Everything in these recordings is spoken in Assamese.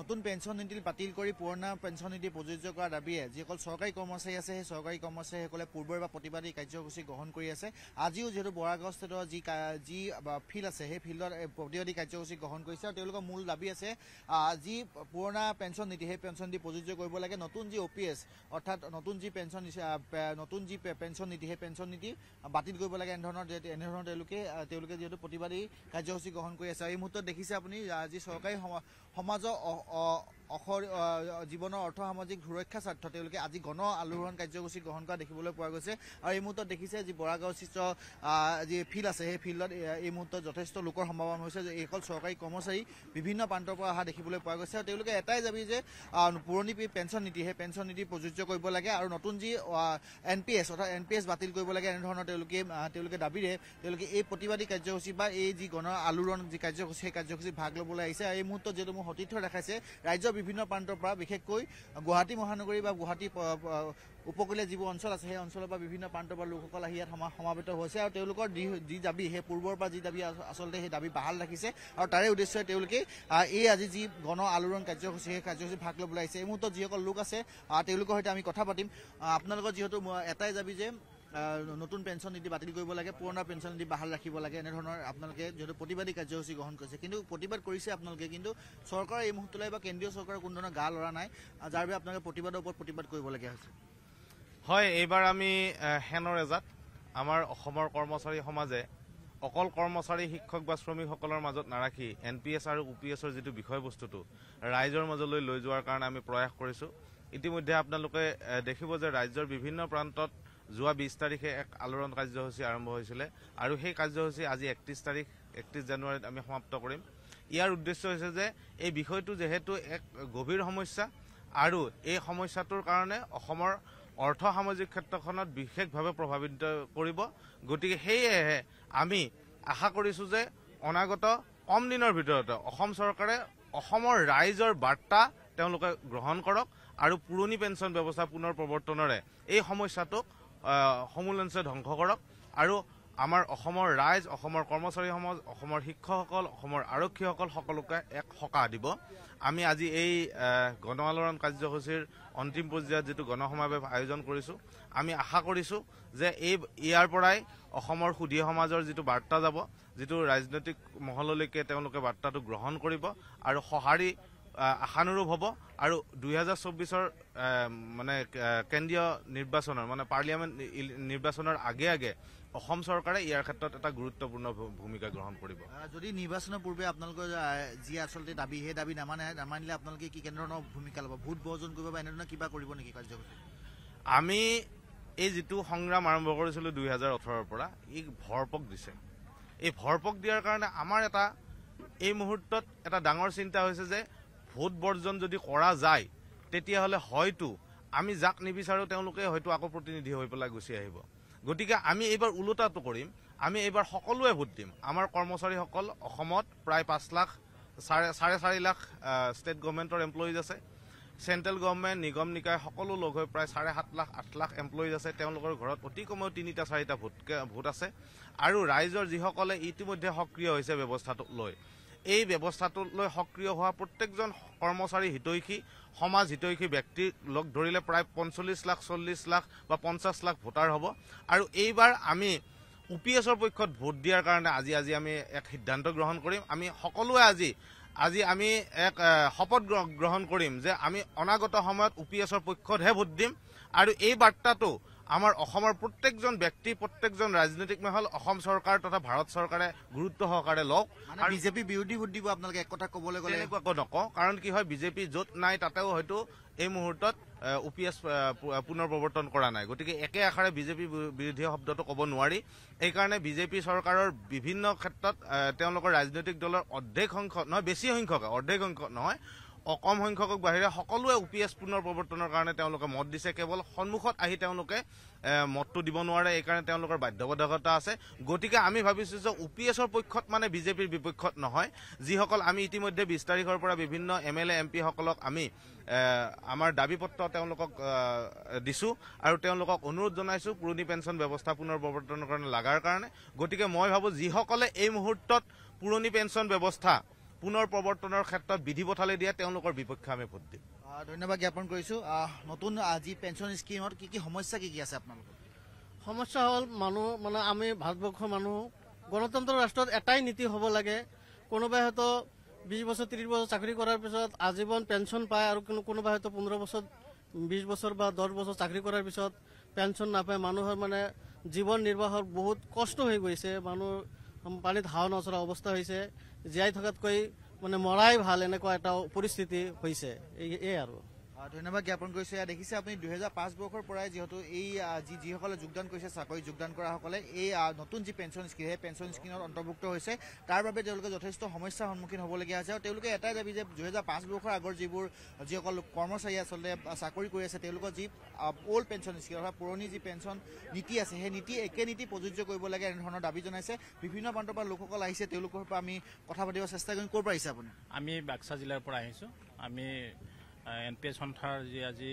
নতুন পেঞ্চন নীতি বাতিল কৰি পুৰণা পেঞ্চন নীতি প্ৰযোজ্য কৰাৰ দাবীয়ে যিসকল চৰকাৰী কৰ্মচাৰী আছে সেই চৰকাৰী কৰ্মচাৰীসকলে পূৰ্বৰে বা প্ৰতিবাদী কাৰ্যসূচী গ্ৰহণ কৰি আছে আজিও যিহেতু বৰাগাঁও ষ্টেটৰ যি যি ফিল্ড আছে সেই ফিল্ডত প্ৰতিবাদী কাৰ্যসূচী গ্ৰহণ কৰিছে আৰু তেওঁলোকৰ মূল দাবী আছে যি পুৰণা পেঞ্চন নীতি সেই পেঞ্চন নীতি প্ৰযোজ্য কৰিব লাগে নতুন যি অ' পি এছ অৰ্থাৎ নতুন যি পেঞ্চন নতুন যি পেঞ্চন নীতি সেই পেঞ্চন নীতি বাতিল কৰিব লাগে এনেধৰণৰ এনেধৰণৰ তেওঁলোকে তেওঁলোকে যিহেতু প্ৰতিবাদী কাৰ্যসূচী গ্ৰহণ কৰি আছে আৰু এই মুহূৰ্তত দেখিছে আপুনি যি চৰকাৰী সমাজৰ 哦。জীৱনৰ অৰ্থ সামাজিক সুৰক্ষা স্বাৰ্থ তেওঁলোকে আজি গণ আলোড়ন কাৰ্যসূচী গ্ৰহণ কৰা দেখিবলৈ পোৱা গৈছে আৰু এই মুহূৰ্তত দেখিছে যে বৰাগাঁও শিষ্য যি ফিল্ড আছে সেই ফিল্ডত এই মুহূৰ্তত যথেষ্ট লোকৰ সমাগম হৈছে যে এইসকল চৰকাৰী কৰ্মচাৰী বিভিন্ন প্ৰান্তৰ পৰা অহা দেখিবলৈ পোৱা গৈছে আৰু তেওঁলোকে এটাই যাবি যে পুৰণি পেঞ্চন নীতি সেই পেঞ্চন নীতি প্ৰযোজ্য কৰিব লাগে আৰু নতুন যি এন পি এছ অৰ্থাৎ এন পি এছ বাতিল কৰিব লাগে এনেধৰণৰ তেওঁলোকে তেওঁলোকে দাবীৰে তেওঁলোকে এই প্ৰতিবাদী কাৰ্যসূচী বা এই যি গণ আলোড়ন যি কাৰ্যসূচী সেই কাৰ্যসূচী ভাগ ল'বলৈ আহিছে আৰু এই মুহূৰ্তত যিহেতু মোৰ সতীৰ্থ দেখাইছে ৰাজ্যৰ বিভিন্ন প্ৰান্তৰ পৰা বিশেষকৈ গুৱাহাটী মহানগৰী বা গুৱাহাটী উপকূলীয় যিবোৰ অঞ্চল আছে সেই অঞ্চলৰ পৰা বিভিন্ন প্ৰান্তৰ পৰা লোকসকল আহি ইয়াত সমা সমাবেত হৈছে আৰু তেওঁলোকৰ যি যি দাবী সেই পূৰ্বৰ পৰা যি দাবী আচলতে সেই দাবী বাহাল ৰাখিছে আৰু তাৰে উদ্দেশ্যে তেওঁলোকে এই আজি যি গণ আলোড়ন কাৰ্যসূচী সেই কাৰ্যসূচী ভাগ ল'বলৈ আহিছে এই মুহূৰ্তত যিসকল লোক আছে তেওঁলোকৰ সৈতে আমি কথা পাতিম আপোনালোকৰ যিহেতু এটাই দাবী যে নতুন পেঞ্চন নীতি বাতিল কৰিব লাগে পুৰণা পেঞ্চন নীতি বাহাল ৰাখিব লাগে এনেধৰণৰ আপোনালোকে যিহেতু প্ৰতিবাদী কাৰ্যসূচী গ্ৰহণ কৰিছে কিন্তু প্ৰতিবাদ কৰিছে আপোনালোকে কিন্তু চৰকাৰে এই মুহূৰ্তলৈ বা কেন্দ্ৰীয় চৰকাৰে কোনো ধৰণৰ গা লৰা নাই যাৰ বাবে আপোনালোকে প্ৰতিবাদৰ ওপৰত প্ৰতিবাদ কৰিবলগীয়া হৈছে হয় এইবাৰ আমি হেনৰ এজাত আমাৰ অসমৰ কৰ্মচাৰী সমাজে অকল কৰ্মচাৰী শিক্ষক বা শ্ৰমিকসকলৰ মাজত নাৰাখি এন পি এছ আৰু ও পি এছৰ যিটো বিষয়বস্তুটো ৰাইজৰ মাজলৈ লৈ যোৱাৰ কাৰণে আমি প্ৰয়াস কৰিছোঁ ইতিমধ্যে আপোনালোকে দেখিব যে ৰাজ্যৰ বিভিন্ন প্ৰান্তত যোৱা বিছ তাৰিখে এক আলোড়ন কাৰ্যসূচী আৰম্ভ হৈছিলে আৰু সেই কাৰ্যসূচী আজি একত্ৰিছ তাৰিখ একত্ৰিছ জানুৱাৰীত আমি সমাপ্ত কৰিম ইয়াৰ উদ্দেশ্য হৈছে যে এই বিষয়টো যিহেতু এক গভীৰ সমস্যা আৰু এই সমস্যাটোৰ কাৰণে অসমৰ অৰ্থ সামাজিক ক্ষেত্ৰখনত বিশেষভাৱে প্ৰভাৱিত কৰিব গতিকে সেয়েহে আমি আশা কৰিছোঁ যে অনাগত কম দিনৰ ভিতৰতে অসম চৰকাৰে অসমৰ ৰাইজৰ বাৰ্তা তেওঁলোকে গ্ৰহণ কৰক আৰু পুৰণি পেঞ্চন ব্যৱস্থা পুনৰ প্ৰৱৰ্তনেৰে এই সমস্যাটোক সমুলঞ্চে ধ্বংস কৰক আৰু আমাৰ অসমৰ ৰাইজ অসমৰ কৰ্মচাৰী সমাজ অসমৰ শিক্ষকসকল অসমৰ আৰক্ষীসকল সকলোকে এক সকাহ দিব আমি আজি এই গণ আলোড়ন কাৰ্যসূচীৰ অন্তিম পৰ্যায়ত যিটো গণসমাৱেশ আয়োজন কৰিছোঁ আমি আশা কৰিছোঁ যে এই ইয়াৰ পৰাই অসমৰ সুধী সমাজৰ যিটো বাৰ্তা যাব যিটো ৰাজনৈতিক মহললৈকে তেওঁলোকে বাৰ্তাটো গ্ৰহণ কৰিব আৰু সঁহাৰি আশানুৰূপ হ'ব আৰু দুহেজাৰ চৌব্বিছৰ মানে কেন্দ্ৰীয় নিৰ্বাচনৰ মানে পাৰ্লিয়ামেণ্ট নিৰ্বাচনৰ আগে আগে অসম চৰকাৰে ইয়াৰ ক্ষেত্ৰত এটা গুৰুত্বপূৰ্ণ ভূমিকা গ্ৰহণ কৰিব যদি নিৰ্বাচনৰ পূৰ্বে আপোনালোকৰ যি আচলতে দাবী সেই দাবী নামানে নামানিলে আপোনালোকে কি কেনেধৰণৰ ভূমিকা ল'ব ভোট বৰ্জন কৰিব বা এনেধৰণৰ কিবা কৰিব নেকি কাৰ্যসূচী আমি এই যিটো সংগ্ৰাম আৰম্ভ কৰিছিলোঁ দুহেজাৰ ওঠৰৰ পৰা ই ভৰপক দিছে এই ভৰপক দিয়াৰ কাৰণে আমাৰ এটা এই মুহূৰ্তত এটা ডাঙৰ চিন্তা হৈছে যে ভোট বর্জন যদি করা যায় তেতিয়া হলে হয়তো আমি যাক নিবিচারে হয়তো আকো প্রতিনিধি হয়ে পেলায় গুছি আহিব গতি আমি এইবার উলোটাটো করিম আমি এইবার সকলে ভোট দিম আমার কর্মচারী সকল প্রায় পাঁচ লাখ চাৰে চাৰে চাৰি লাখ ষ্টেট গভৰ্ণমেণ্টৰ এমপ্লয়িজ আছে চেণ্ট্ৰেল গভৰ্ণমেণ্ট নিগম নিকায় সকলো লগ হৈ প্ৰায় চাৰে সাত লাখ আঠ লাখ এমপ্লয়িজ আছে তেওঁলোকৰ ঘৰত অতি কমেও তিনিটা চাৰিটা ভোট ভোট আছে আৰু ৰাইজৰ যিসকলে ইতিমধ্যে সক্ৰিয় হৈছে ব্যৱস্থাটোক লয় এই ব্যৱস্থাটোলৈ সক্ৰিয় হোৱা প্ৰত্যেকজন কৰ্মচাৰী হিতৈষী সমাজ হিতৈষী লগ ধৰিলে প্ৰায় পঞ্চল্লিছ লাখ চল্লিছ লাখ বা পঞ্চাছ লাখ ভোটাৰ হ'ব আৰু এইবাৰ আমি ও পি এছৰ পক্ষত ভোট দিয়াৰ কাৰণে আজি আজি আমি এক সিদ্ধান্ত গ্ৰহণ কৰিম আমি সকলোৱে আজি আজি আমি এক শপত গ্ৰহণ কৰিম যে আমি অনাগত সময়ত ও পি এছৰ পক্ষতহে ভোট দিম আৰু এই বাৰ্তাটো আমাৰ অসমৰ প্ৰত্যেকজন ব্যক্তি প্ৰত্যেকজন ৰাজনৈতিক মহল অসম চৰকাৰ তথা ভাৰত চৰকাৰে গুৰুত্ব সহকাৰে লওক আৰু বিজেপি বিৰোধী ভোট আপোনালোকে এক কথা ক'বলৈ গ'লে একো নকওঁ কাৰণ কি হয় বিজেপি য'ত নাই তাতেও হয়তো এই মুহূৰ্তত উ পি এছ পুনৰ প্ৰৱৰ্তন কৰা নাই গতিকে একে আশাৰে বিজেপি বিৰোধী শব্দটো ক'ব নোৱাৰি এইকাৰণে বিজেপি চৰকাৰৰ বিভিন্ন ক্ষেত্ৰত তেওঁলোকৰ ৰাজনৈতিক দলৰ অৰ্ধেক সংখ্যক নহয় বেছি সংখ্যক অৰ্ধেক সংখ্যক নহয় অকম সংখ্যকক বাহিৰে সকলোৱে ও পি এছ পুনৰ প্ৰৱৰ্তনৰ কাৰণে তেওঁলোকে মত দিছে কেৱল সন্মুখত আহি তেওঁলোকে মতটো দিব নোৱাৰে এইকাৰণে তেওঁলোকৰ বাধ্যবাধকতা আছে গতিকে আমি ভাবিছোঁ যে ও পি এছৰ পক্ষত মানে বিজেপিৰ বিপক্ষত নহয় যিসকল আমি ইতিমধ্যে বিছ তাৰিখৰ পৰা বিভিন্ন এম এল এ এম পিসকলক আমি আমাৰ দাবী পত্ৰ তেওঁলোকক দিছোঁ আৰু তেওঁলোকক অনুৰোধ জনাইছোঁ পুৰণি পেঞ্চন ব্যৱস্থা পুনৰ প্ৰৱৰ্তনৰ কাৰণে লগাৰ কাৰণে গতিকে মই ভাবোঁ যিসকলে এই মুহূৰ্তত পুৰণি পেঞ্চন ব্যৱস্থা পুনৰ প্ৰৱৰ্তনৰ ক্ষেত্ৰত বিধি পথালি দিয়া তেওঁলোকৰ বিপক্ষে আমি ভোট দিম ধন্যবাদ জ্ঞাপন কৰিছোঁ নতুন যি পেঞ্চন স্কিমত কি কি সমস্যা কি কি আছে আপোনালোকৰ সমস্যা হ'ল মানুহ মানে আমি ভাৰতবৰ্ষৰ মানুহ গণতন্ত্ৰ ৰাষ্ট্ৰত এটাই নীতি হ'ব লাগে কোনোবাই হয়তো বিশ বছৰ ত্ৰিশ বছৰ চাকৰি কৰাৰ পিছত আজীৱন পেঞ্চন পায় আৰু কিন্তু কোনোবাই হয়তো পোন্ধৰ বছৰ বিশ বছৰ বা দহ বছৰ চাকৰি কৰাৰ পিছত পেঞ্চন নাপায় মানুহৰ মানে জীৱন নিৰ্বাহৰ বহুত কষ্ট হৈ গৈছে মানুহ পানীত হাৱা নচৰা অৱস্থা হৈছে জীয়াই থকাতকৈ মানে মৰাই ভাল এনেকুৱা এটা পৰিস্থিতি হৈছে এই আৰু ধন্যবাদ জ্ঞাপন কৰিছোঁ ইয়াত দেখিছে আপুনি দুহেজাৰ পাঁচ বৰ্ষৰ পৰাই যিহেতু এই যি যিসকলে যোগদান কৰিছে চাকৰি যোগদান কৰাসকলে এই নতুন যি পেঞ্চন স্কীম সেই পেঞ্চন স্কীমত অন্তৰ্ভুক্ত হৈছে তাৰ বাবে তেওঁলোকে যথেষ্ট সমস্যাৰ সন্মুখীন হ'বলগীয়া হৈছে আৰু তেওঁলোকে এটাই দাবী যে দুহেজাৰ পাঁচ বৰ্ষৰ আগৰ যিবোৰ যিসকল কৰ্মচাৰী আচলতে চাকৰি কৰি আছে তেওঁলোকৰ যি অ'ল্ড পেঞ্চন স্কীম অৰ্থাৎ পুৰণি যি পেঞ্চন নীতি আছে সেই নীতি একে নীতি প্ৰযোজ্য কৰিব লাগে এনেধৰণৰ দাবী জনাইছে বিভিন্ন প্ৰান্তৰ পৰা লোকসকল আহিছে তেওঁলোকৰ পৰা আমি কথা পাতিব চেষ্টা কৰিম ক'ৰ পৰা আহিছে আপুনি আমি বাক্সা জিলাৰ পৰা আহিছোঁ আমি এন পি এছ সন্থাৰ যি আজি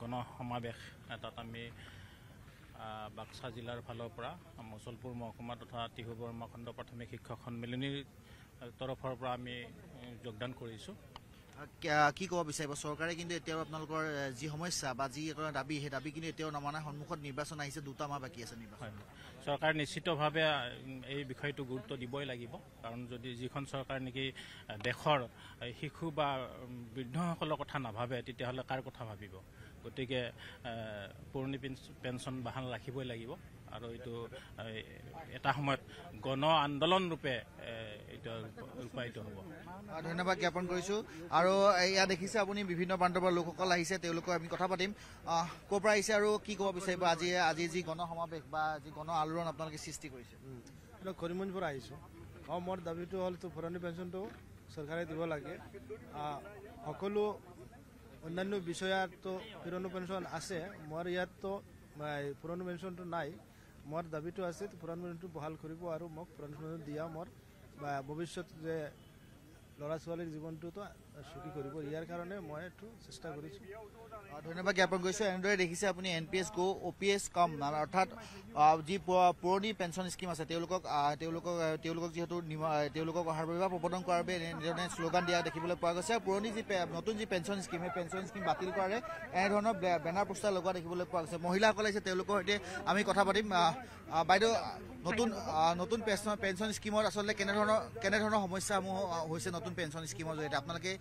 গণ সমাৱেশ তাত আমি বাক্সা জিলাৰ ফালৰ পৰা মুছলপুৰ মহকুমা তথা টিহু বৰ্মাখণ্ড প্ৰাথমিক শিক্ষক সন্মিলনীৰ তৰফৰ পৰা আমি যোগদান কৰিছোঁ কি ক'ব বিচাৰিব চৰকাৰে কিন্তু এতিয়াও আপোনালোকৰ যি সমস্যা বা যি দাবী সেই দাবী কিন্তু এতিয়াও নমনা সন্মুখত নিৰ্বাচন আহিছে দুটা মাহ বাকী আছে চৰকাৰে নিশ্চিতভাৱে এই বিষয়টো গুৰুত্ব দিবই লাগিব কাৰণ যদি যিখন চৰকাৰ নেকি দেশৰ শিশু বা বৃদ্ধসকলৰ কথা নাভাবে তেতিয়াহ'লে কাৰ কথা ভাবিব গতিকে পুৰণি পেঞ্চন বাহাল ৰাখিবই লাগিব আৰু এইটো এটা সময়ত গণ আন্দোলন ৰূপে ৰূপায়িত হ'ব ধন্যবাদ জ্ঞাপন কৰিছোঁ আৰু এয়া দেখিছে আপুনি বিভিন্ন প্ৰান্তৰ লোকসকল আহিছে তেওঁলোকৰ আমি কথা পাতিম ক'ৰ পৰা আহিছে আৰু কি ক'ব বিচাৰিব আজি আজি যি গণ সমাৱেশ বা যি গণ আলোড়ন আপোনালোকে সৃষ্টি কৰিছে খৰিমঞ্জ পৰা আহিছোঁ অঁ মোৰ দাবীটো হ'ল তো পুৰণি পেঞ্চনটো চৰকাৰে দিব লাগে সকলো অন্যান্য বিষয়াতো পুৰণি পেঞ্চন আছে মোৰ ইয়াততো পুৰণি পেঞ্চনটো নাই মোৰ দাবীটো আছে পুৰণি পেঞ্চনটো বহাল কৰিব আৰু মোক পুৰণি পেঞ্চন দিয়া মোৰ বা ভৱিষ্যত যে ল'ৰা ছোৱালীৰ জীৱনটোতো ছুটি কৰিব ইয়াৰ কাৰণে মই এইটো চেষ্টা কৰিছো ধন্যবাদ জ্ঞাপন কৰিছো এনেদৰে দেখিছে আপুনি এন পি এছ গ' অ' পি এছ কম অৰ্থাৎ যি পুৰণি পেঞ্চন স্কীম আছে তেওঁলোকক তেওঁলোকক তেওঁলোকক যিহেতু তেওঁলোকক অহাৰ বাবে বা প্ৰবৰ্তন কৰাৰ বাবে শ্লোগান দিয়া দেখিবলৈ পোৱা গৈছে আৰু পুৰণি যি নতুন যি পেঞ্চন স্কীম সেই পেঞ্চন স্কীম বাতিল কৰাৰে এনেধৰণৰ বেনাৰ পোষ্টাৰ লগোৱা দেখিবলৈ পোৱা গৈছে মহিলাসকলে আহিছে তেওঁলোকৰ সৈতে আমি কথা পাতিম বাইদেউ নতুন নতুন পেঞ্চন স্কীমত আচলতে কেনেধৰণৰ কেনেধৰণৰ সমস্যাসমূহ হৈছে নতুন পেঞ্চন স্কীমৰ জৰিয়তে আপোনালোকে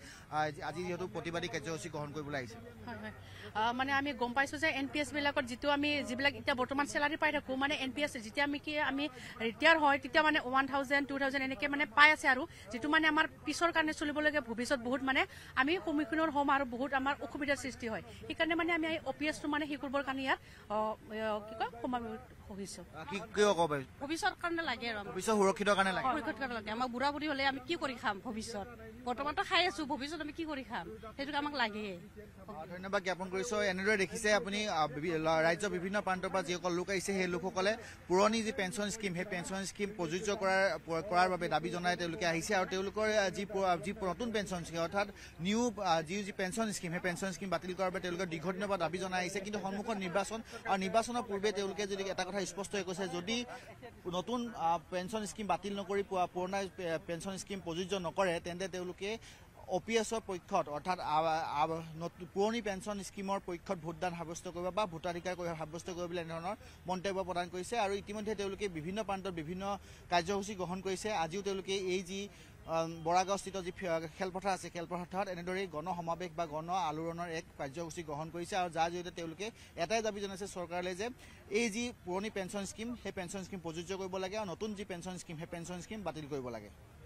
আজি যেহেতু প্রতিবাদী কার্যসূচী গ্রহণ করবলে আছে মানে আমি গম পাইছো যে এন পি এস বিলাক যেটা আমি যাক এটা বর্তমান স্যালারি পাই থাকো মানে এন পি এস যেটা আমি কি আমি রিটায়ার হয় তেতিয়া মানে ওয়ান থাউজেন্ড টু থাউজেন্ড এনেকে মানে পাই আছে আর যেটা মানে আমার পিছর কারণে চলবলগে ভবিষ্যৎ বহুত মানে আমি সম্মুখীন হম আর বহুত আমার অসুবিধার সৃষ্টি হয় সেইকাৰণে মানে আমি অ পি এস টু মানে শিকরবর কারণে ইয়ার কি কয় সম ভবিষ্যৎ কারণে লাগে আর ভবিষ্যৎ সুরক্ষিত কারণে লাগে আমার বুড়া বুড়ি হলে আমি কি করে খাম ভবিষ্যৎ বর্তমান খাই আছো ভৱিষ্যত আমি কি কৰি খাম সেইটোকে আমাক লাগে ধন্যবাদ জ্ঞাপন কৰিছো এনেদৰে দেখিছে আপুনি ৰাজ্যৰ বিভিন্ন প্ৰান্তৰ পৰা যিসকল লোক আহিছে সেই লোকসকলে পুৰণি যি পেঞ্চন স্কীম সেই পেঞ্চন স্কীম প্ৰযোজ্য কৰাৰ কৰাৰ বাবে দাবী জনাই তেওঁলোকে আহিছে আৰু তেওঁলোকৰ যি যি নতুন পেঞ্চন স্কীম অৰ্থাৎ নিউ যি যি পেঞ্চন স্কীম সেই পেঞ্চন স্কীম বাতিল কৰাৰ বাবে তেওঁলোকে দীৰ্ঘদিনৰ পৰা দাবী জনাই আহিছে কিন্তু সন্মুখত নিৰ্বাচন আৰু নিৰ্বাচনৰ পূৰ্বে তেওঁলোকে যদি এটা কথা স্পষ্ট হৈ কৈছে যদি নতুন পেঞ্চন স্কীম বাতিল নকৰি পুৰণা পেঞ্চন স্কীম প্ৰযোজ্য নকৰে তেন্তে তেওঁলোকে অ পি এছৰ পক্ষত অৰ্থাৎ পুৰণি পেঞ্চন স্কীমৰ পক্ষত ভোটদান সাব্যস্ত কৰিব বা ভোটাধিকাৰ সাব্যস্ত কৰিব বুলি এনেধৰণৰ মন্তব্য প্ৰদান কৰিছে আৰু ইতিমধ্যে তেওঁলোকে বিভিন্ন প্ৰান্তত বিভিন্ন কাৰ্যসূচী গ্ৰহণ কৰিছে আজিও তেওঁলোকে এই যি বৰাগাঁওস্থিত যি খেলপথাৰ আছে খেলপথাৰত এনেদৰেই গণ সমাৱেশ বা গণ আলোড়নৰ এক কাৰ্যসূচী গ্ৰহণ কৰিছে আৰু যাৰ জৰিয়তে তেওঁলোকে এটাই দাবী জনাইছে চৰকাৰলৈ যে এই যি পুৰণি পেঞ্চন স্কীম সেই পেঞ্চন স্কীম প্ৰযোজ্য কৰিব লাগে আৰু নতুন যি পেঞ্চন স্কীম সেই পেঞ্চন স্কীম বাতিল কৰিব লাগে